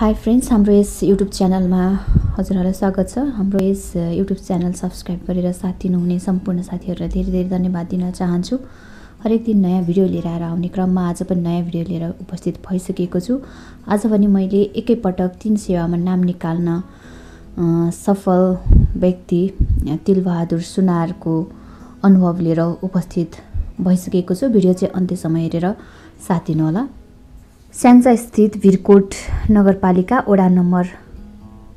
high friends हाम्रो यस YouTube च्यानलमा हजुरहरूलाई स्वागत छ हाम्रो यस युट्युब च्यानल सब्सक्राइब गरेर साथ दिनुहुने सम्पूर्ण साथीहरूलाई धेरै धेरै धन्यवाद दिन चाहन्छु हरेक दिन नयाँ भिडियो लिएर आएर आउने क्रममा आज पनि नयाँ भिडियो लिएर उपस्थित भइसकेको छु आज पनि मैले एकैपटक तिन सेवामा नाम निकाल्न सफल व्यक्ति तिलबहादुर सुनारको अनुभव लिएर उपस्थित भइसकेको छु भिडियो चाहिँ अन्त्यसम्म हेरेर साथ दिनुहोला स्याङ्जास्थित भिरकोट नगरपालिका वडा नम्बर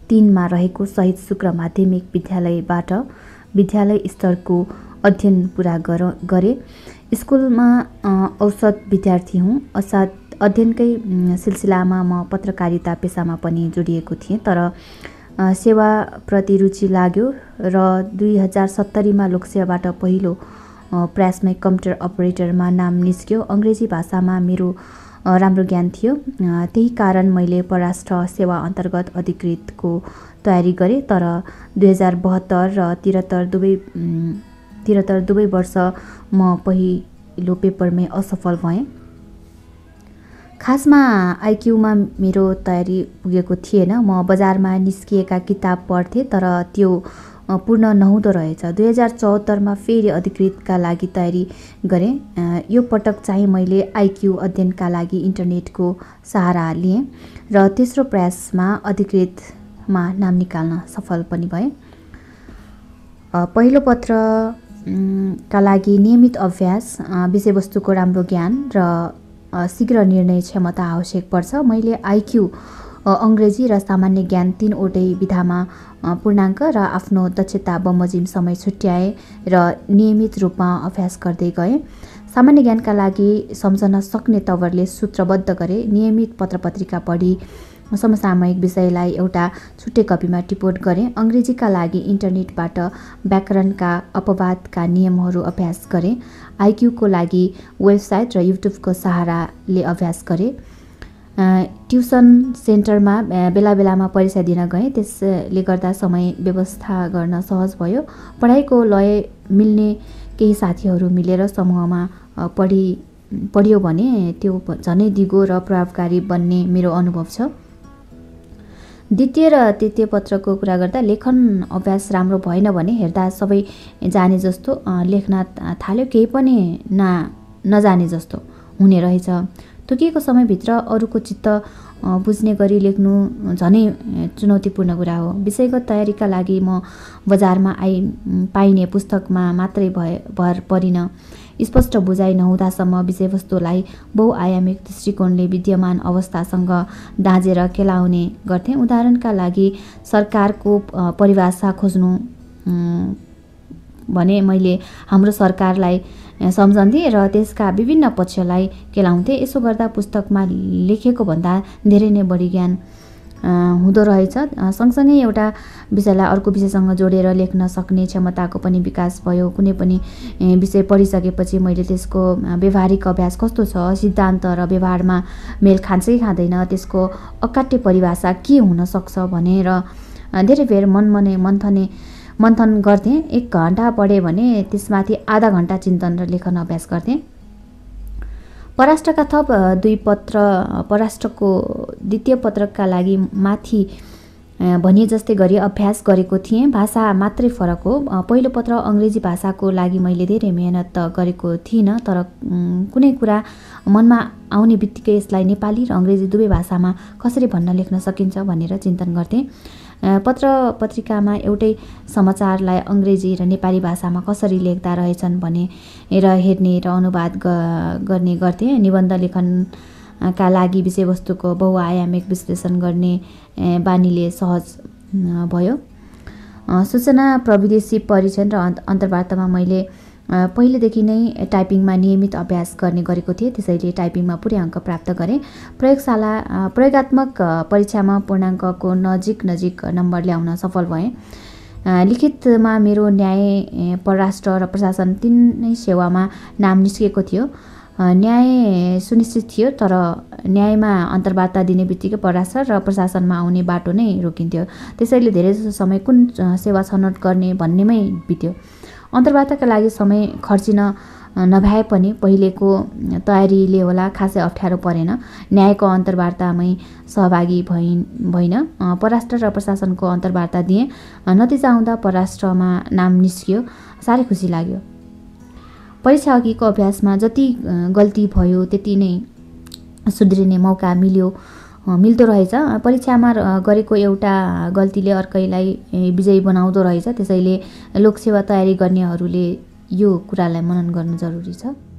तिनमा रहेको शहीद शुक्र माध्यमिक विद्यालयबाट विद्यालय स्तरको अध्ययन पुरा गर गरे स्कुलमा औसत विद्यार्थी हुँ असाध अध्ययनकै सिलसिलामा म पत्रकारिता पेसामा पनि जोडिएको थिएँ तर सेवाप्रति रुचि लाग्यो र दुई हजार सत्तरीमा लोकसेवाबाट पहिलो प्रयासमै कम्प्युटर अपरेटरमा नाम निस्क्यो अङ्ग्रेजी भाषामा मेरो राम्रो ज्ञान थियो त्यही कारण मैले पराष्ट्र सेवा अन्तर्गत अधिकृतको तयारी गरेँ तर दुई हजार बहत्तर र त्रिहत्तर दुवै त्रिहत्तर दुवै वर्ष म पहिलो पेपरमै असफल भएँ खासमा आइक्यूमा मेरो तयारी पुगेको थिएन म बजारमा निस्किएका किताब पढ्थेँ तर त्यो पूर्ण नहुँदो रहेछ दुई हजार चौहत्तरमा फेरि अधिकृतका लागि तयारी गरेँ यो पटक चाहिँ मैले आइक्यू अध्ययनका लागि इन्टरनेटको सहारा लिएँ र तेस्रो प्रयासमा अधिकृतमा नाम निकाल्न सफल पनि भएँ पहिलो पत्र का लागि नियमित अभ्यास विषयवस्तुको राम्रो ज्ञान र शीघ्र निर्णय क्षमता आवश्यक पर्छ मैले आइक्यू अङ्ग्रेजी र सामान्य ज्ञान तिनवटै विधामा पूर्णाङ्क र आफ्नो दक्षता बमोजिम समय छुट्याए र नियमित रूपमा अभ्यास गर्दै गए सामान्य ज्ञानका लागि सम्झन सक्ने तवरले सूत्रबद्ध गरे नियमित पत्र पत्रिका पढी समसामयिक विषयलाई एउटा छुट्टै कपीमा टिपोट गरे अङ्ग्रेजीका लागि इन्टरनेटबाट व्याकरणका अपवादका नियमहरू अभ्यास गरे आइक्यूको लागि वेबसाइट र युट्युबको सहाराले अभ्यास गरे ट्युसन सेन्टरमा बेला बेलामा परीक्षा दिन गएँ त्यसले गर्दा समय व्यवस्था गर्न सहज भयो पढाइको लय मिल्ने केही साथीहरू मिलेर समूहमा पढी पढियो भने त्यो झनै दिगो र प्रभावकारी बन्ने मेरो अनुभव छ द्वितीय र तृतीय पत्रको कुरा गर्दा लेखन अभ्यास राम्रो भएन भने हेर्दा सबै जाने जस्तो लेख्न थाल्यो केही पनि ना नजाने जस्तो हुने रहेछ तोकिएको समयभित्र अरूको चित्त बुझ्ने गरी लेख्नु झनै चुनौतीपूर्ण कुरा हो विषयगत तयारीका लागि म बजारमा आइ पाइने पुस्तकमा मात्रै भए भर परिन स्पष्ट बुझाइ नहुँदासम्म विषयवस्तुलाई बहुआयामिक दृष्टिकोणले विद्यमान अवस्थासँग डाँजेर केलाउने गर्थे उदाहरणका लागि सरकारको परिभाषा खोज्नु भने मैले हाम्रो सरकारलाई सम्झन्थेँ र त्यसका विभिन्न पक्षलाई केलाउँथेँ यसो गर्दा पुस्तकमा लेखेको भन्दा धेरै नै बढी ज्ञान हुँदो रहेछ सँगसँगै एउटा विषयलाई अर्को विषयसँग जोडेर लेख्न सक्ने क्षमताको पनि विकास भयो कुनै पनि विषय पढिसकेपछि मैले त्यसको व्यवहारिक अभ्यास कस्तो छ सिद्धान्त र व्यवहारमा मेल खान्छ कि खाँदैन त्यसको अकाट्य परिभाषा के हुनसक्छ भनेर धेरै बेर मनमने मन्थने मन्थन गर्थेँ एक घन्टा पढेँ भने त्यसमाथि आधा घन्टा चिन्तन र लेखन अभ्यास गर्थेँ पराष्ट्रका थप दुई पत्र पराष्ट्रको द्वितीय पत्रका लागि माथि भनिए जस्तै गरी अभ्यास गरेको थिएँ भाषा मात्रै फरक हो पहिलो पत्र अङ्ग्रेजी भाषाको लागि मैले धेरै मेहनत त गरेको थिइनँ तर कुनै कुरा मनमा आउने बित्तिकै यसलाई नेपाली र अङ्ग्रेजी दुवै भाषामा कसरी भन्न लेख्न सकिन्छ भनेर चिन्तन गर्थेँ पत्र पत्रिकामा एउटै समाचारलाई अङ्ग्रेजी र नेपाली भाषामा कसरी लेख्दा रहेछन् भने र हेर्ने र अनुवाद गर्ने गर्थे निबन्ध लेखनका लागि विषयवस्तुको बहुआयामिक विश्लेषण गर्ने बानीले सहज भयो सूचना प्रविधि परीक्षण र अन्तर्वार्तामा मैले पहिलेदेखि नै टाइपिङमा नियमित अभ्यास गर्ने गरेको थिएँ त्यसैले टाइपिङमा पुरै अङ्क प्राप्त गरेँ प्रयोगशाला प्रयोगत्मक परीक्षामा पूर्णाङ्कको नजिक नजिक नम्बर ल्याउन सफल भएँ लिखितमा मेरो न्याय परराष्ट्र र प्रशासन तिनै सेवामा नाम निस्केको थियो न्याय सुनिश्चित थियो तर न्यायमा अन्तर्वार्ता दिने बित्तिकै परराष्ट्र र प्रशासनमा आउने बाटो नै रोकिन्थ्यो त्यसैले धेरै जसो समय कुन सेवा छनौट गर्ने भन्नेमै बित्यो अन्तर्वार्ताका लागि समय खर्चिन नभए पनि पहिलेको तयारीले होला खासै अप्ठ्यारो परेन न्यायको अन्तर्वार्तामै सहभागी भइन् भइन परराष्ट्र र प्रशासनको अन्तर्वार्ता दिएँ नतिजा आउँदा परराष्ट्रमा नाम निस्कियो साह्रै खुसी लाग्यो परीक्षा अघिको अभ्यासमा जति गल्ती भयो त्यति नै सुध्रिने मौका मिल्यो मिल्दो रहेछ परीक्षामा गरेको एउटा गल्तीले अर्कैलाई विजयी बनाउँदो रहेछ त्यसैले लोकसेवा तयारी गर्नेहरूले यो कुरालाई मनन गर्नु जरुरी छ